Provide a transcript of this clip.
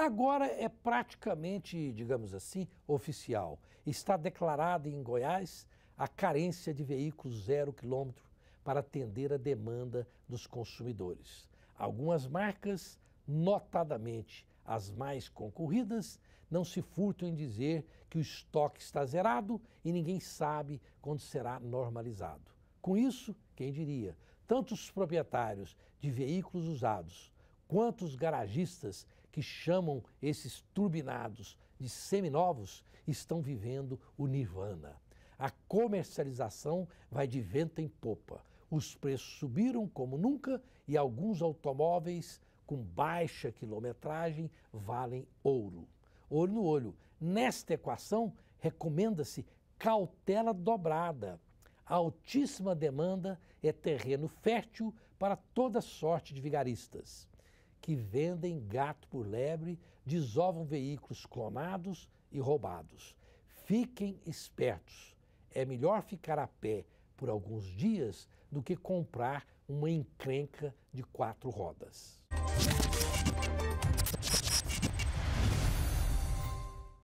Agora é praticamente, digamos assim, oficial. Está declarada em Goiás a carência de veículos zero quilômetro para atender a demanda dos consumidores. Algumas marcas, notadamente as mais concorridas, não se furtam em dizer que o estoque está zerado e ninguém sabe quando será normalizado. Com isso, quem diria, tanto os proprietários de veículos usados Quantos garagistas que chamam esses turbinados de seminovos estão vivendo o nirvana? A comercialização vai de vento em popa. Os preços subiram como nunca e alguns automóveis com baixa quilometragem valem ouro. Olho no olho. Nesta equação, recomenda-se cautela dobrada. A altíssima demanda é terreno fértil para toda sorte de vigaristas que vendem gato por lebre, desovam veículos clonados e roubados. Fiquem espertos. É melhor ficar a pé por alguns dias do que comprar uma encrenca de quatro rodas.